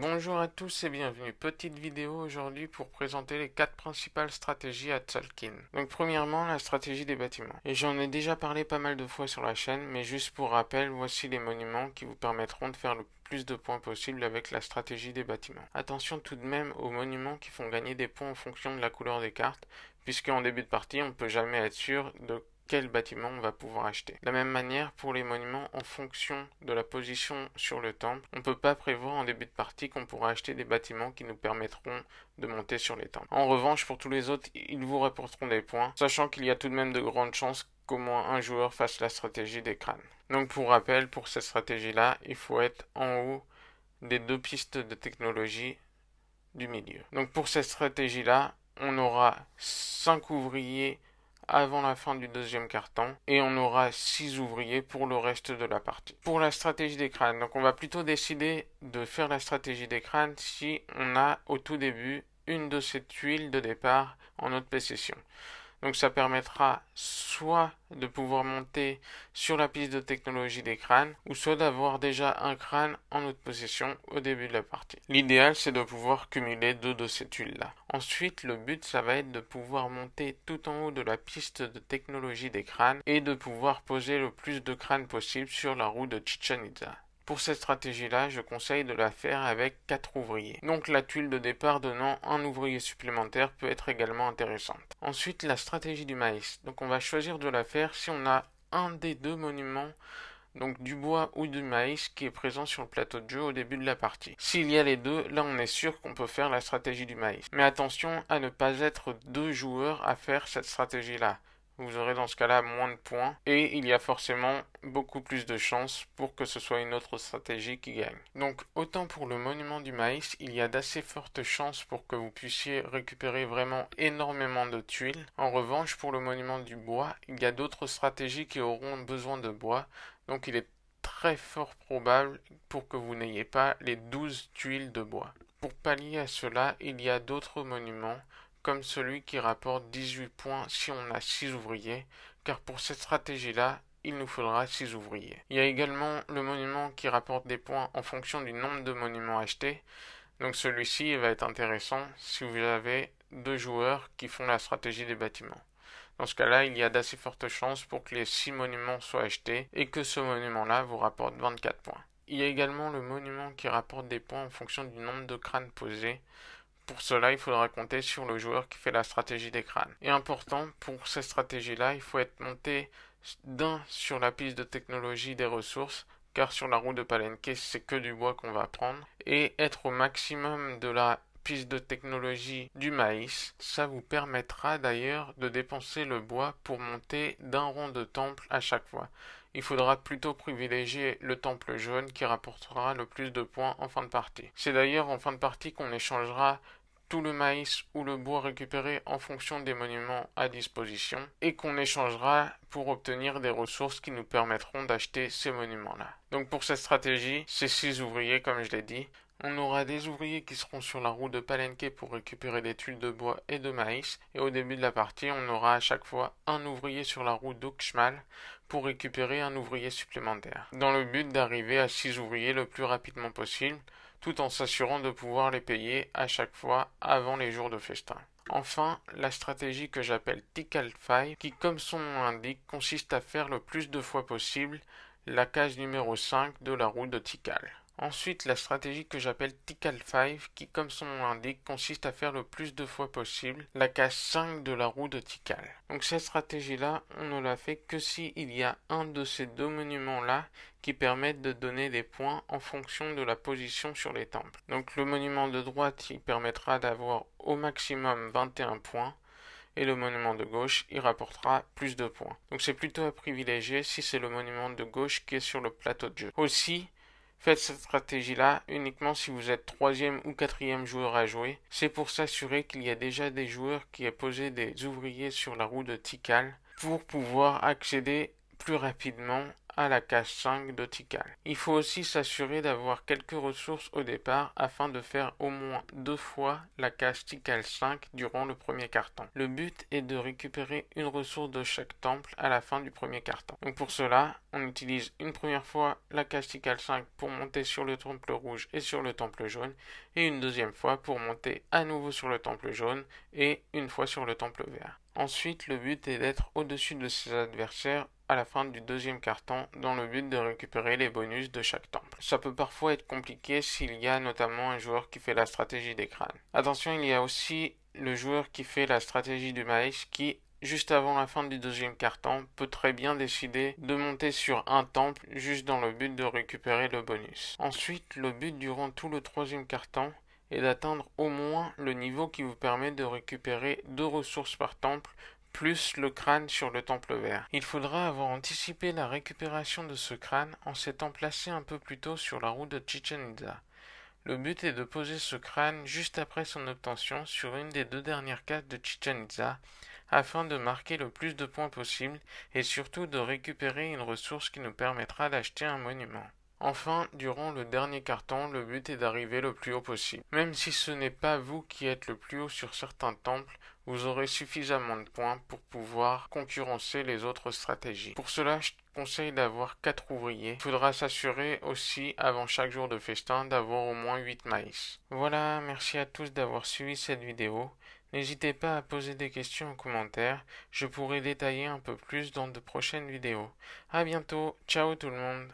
Bonjour à tous et bienvenue. Petite vidéo aujourd'hui pour présenter les quatre principales stratégies à Tsalkin. Donc premièrement, la stratégie des bâtiments. Et j'en ai déjà parlé pas mal de fois sur la chaîne, mais juste pour rappel, voici les monuments qui vous permettront de faire le plus de points possible avec la stratégie des bâtiments. Attention tout de même aux monuments qui font gagner des points en fonction de la couleur des cartes, puisque en début de partie, on ne peut jamais être sûr de quel bâtiment on va pouvoir acheter. De la même manière, pour les monuments, en fonction de la position sur le temple, on ne peut pas prévoir en début de partie qu'on pourra acheter des bâtiments qui nous permettront de monter sur les temples. En revanche, pour tous les autres, ils vous rapporteront des points, sachant qu'il y a tout de même de grandes chances qu'au moins un joueur fasse la stratégie des crânes. Donc pour rappel, pour cette stratégie-là, il faut être en haut des deux pistes de technologie du milieu. Donc pour cette stratégie-là, on aura 5 ouvriers avant la fin du deuxième carton et on aura 6 ouvriers pour le reste de la partie. Pour la stratégie des crânes, donc on va plutôt décider de faire la stratégie des crânes si on a au tout début une de ces tuiles de départ en notre possession. Donc ça permettra soit de pouvoir monter sur la piste de technologie des crânes, ou soit d'avoir déjà un crâne en notre possession au début de la partie. L'idéal c'est de pouvoir cumuler deux de ces tuiles là. Ensuite le but ça va être de pouvoir monter tout en haut de la piste de technologie des crânes et de pouvoir poser le plus de crânes possible sur la roue de Chichen pour cette stratégie-là, je conseille de la faire avec 4 ouvriers. Donc la tuile de départ donnant un ouvrier supplémentaire peut être également intéressante. Ensuite, la stratégie du maïs. Donc on va choisir de la faire si on a un des deux monuments donc du bois ou du maïs qui est présent sur le plateau de jeu au début de la partie. S'il y a les deux, là on est sûr qu'on peut faire la stratégie du maïs. Mais attention à ne pas être deux joueurs à faire cette stratégie là vous aurez dans ce cas-là moins de points et il y a forcément beaucoup plus de chances pour que ce soit une autre stratégie qui gagne. Donc autant pour le monument du maïs, il y a d'assez fortes chances pour que vous puissiez récupérer vraiment énormément de tuiles. En revanche, pour le monument du bois, il y a d'autres stratégies qui auront besoin de bois, donc il est très fort probable pour que vous n'ayez pas les 12 tuiles de bois. Pour pallier à cela, il y a d'autres monuments comme celui qui rapporte 18 points si on a 6 ouvriers, car pour cette stratégie-là, il nous faudra 6 ouvriers. Il y a également le monument qui rapporte des points en fonction du nombre de monuments achetés, donc celui-ci va être intéressant si vous avez deux joueurs qui font la stratégie des bâtiments. Dans ce cas-là, il y a d'assez fortes chances pour que les 6 monuments soient achetés et que ce monument-là vous rapporte 24 points. Il y a également le monument qui rapporte des points en fonction du nombre de crânes posés. Pour cela, il faudra compter sur le joueur qui fait la stratégie des crânes. Et important, pour cette stratégie-là, il faut être monté d'un sur la piste de technologie des ressources, car sur la roue de Palenque, c'est que du bois qu'on va prendre, et être au maximum de la piste de technologie du maïs. Ça vous permettra d'ailleurs de dépenser le bois pour monter d'un rond de temple à chaque fois il faudra plutôt privilégier le temple jaune qui rapportera le plus de points en fin de partie. C'est d'ailleurs en fin de partie qu'on échangera tout le maïs ou le bois récupéré en fonction des monuments à disposition et qu'on échangera pour obtenir des ressources qui nous permettront d'acheter ces monuments-là. Donc pour cette stratégie, c'est six ouvriers comme je l'ai dit. On aura des ouvriers qui seront sur la roue de Palenque pour récupérer des tuiles de bois et de maïs et au début de la partie, on aura à chaque fois un ouvrier sur la route d'Oxmal pour récupérer un ouvrier supplémentaire dans le but d'arriver à six ouvriers le plus rapidement possible tout en s'assurant de pouvoir les payer à chaque fois avant les jours de festin. Enfin, la stratégie que j'appelle Tickle Five, qui comme son nom l'indique, consiste à faire le plus de fois possible la case numéro 5 de la roue de Tikal. Ensuite, la stratégie que j'appelle Tical 5, qui comme son nom l'indique, consiste à faire le plus de fois possible la case 5 de la roue de Tical. Donc cette stratégie-là, on ne la fait que s'il il y a un de ces deux monuments-là qui permettent de donner des points en fonction de la position sur les temples. Donc le monument de droite, il permettra d'avoir au maximum 21 points, et le monument de gauche y rapportera plus de points. Donc c'est plutôt à privilégier si c'est le monument de gauche qui est sur le plateau de jeu. Aussi, Faites cette stratégie-là uniquement si vous êtes troisième ou quatrième joueur à jouer. C'est pour s'assurer qu'il y a déjà des joueurs qui aient posé des ouvriers sur la roue de Tikal pour pouvoir accéder plus rapidement à la case 5 d'Otical. Il faut aussi s'assurer d'avoir quelques ressources au départ afin de faire au moins deux fois la case 5 durant le premier carton. Le but est de récupérer une ressource de chaque temple à la fin du premier carton. Donc pour cela, on utilise une première fois la case 5 pour monter sur le temple rouge et sur le temple jaune et une deuxième fois pour monter à nouveau sur le temple jaune et une fois sur le temple vert. Ensuite, le but est d'être au-dessus de ses adversaires à la fin du deuxième carton dans le but de récupérer les bonus de chaque temple. Ça peut parfois être compliqué s'il y a notamment un joueur qui fait la stratégie des crânes. Attention, il y a aussi le joueur qui fait la stratégie du maïs qui, juste avant la fin du deuxième carton, peut très bien décider de monter sur un temple juste dans le but de récupérer le bonus. Ensuite, le but durant tout le troisième carton est d'atteindre au moins le niveau qui vous permet de récupérer deux ressources par temple plus le crâne sur le temple vert. Il faudra avoir anticipé la récupération de ce crâne en s'étant placé un peu plus tôt sur la route de Chichen Itza. Le but est de poser ce crâne juste après son obtention sur une des deux dernières cases de Chichen Itza afin de marquer le plus de points possible et surtout de récupérer une ressource qui nous permettra d'acheter un monument. Enfin, durant le dernier carton, le but est d'arriver le plus haut possible. Même si ce n'est pas vous qui êtes le plus haut sur certains temples, vous aurez suffisamment de points pour pouvoir concurrencer les autres stratégies. Pour cela, je conseille d'avoir 4 ouvriers. Il faudra s'assurer aussi avant chaque jour de festin d'avoir au moins 8 maïs. Voilà, merci à tous d'avoir suivi cette vidéo. N'hésitez pas à poser des questions en commentaire, je pourrai détailler un peu plus dans de prochaines vidéos. À bientôt, ciao tout le monde